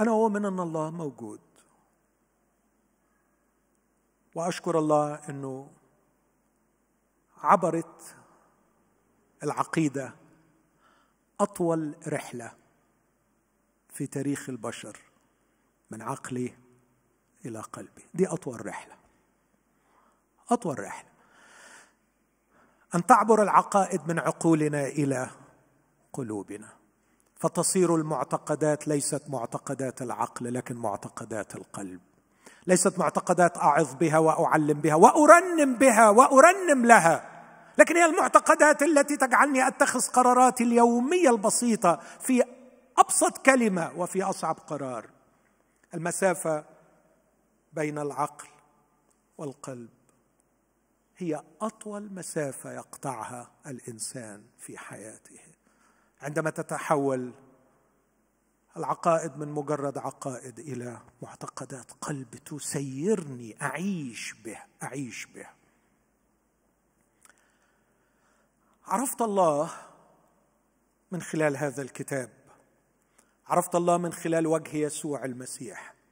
أنا أؤمن أن الله موجود وأشكر الله أنه عبرت العقيدة أطول رحلة في تاريخ البشر من عقلي إلى قلبي دي أطول رحلة أطول رحلة أن تعبر العقائد من عقولنا إلى قلوبنا فتصير المعتقدات ليست معتقدات العقل لكن معتقدات القلب ليست معتقدات اعظ بها واعلم بها وارنم بها وارنم لها لكن هي المعتقدات التي تجعلني اتخذ قراراتي اليوميه البسيطه في ابسط كلمه وفي اصعب قرار المسافه بين العقل والقلب هي اطول مسافه يقطعها الانسان في حياته عندما تتحول العقائد من مجرد عقائد الى معتقدات قلب تسيرني اعيش به اعيش به عرفت الله من خلال هذا الكتاب عرفت الله من خلال وجه يسوع المسيح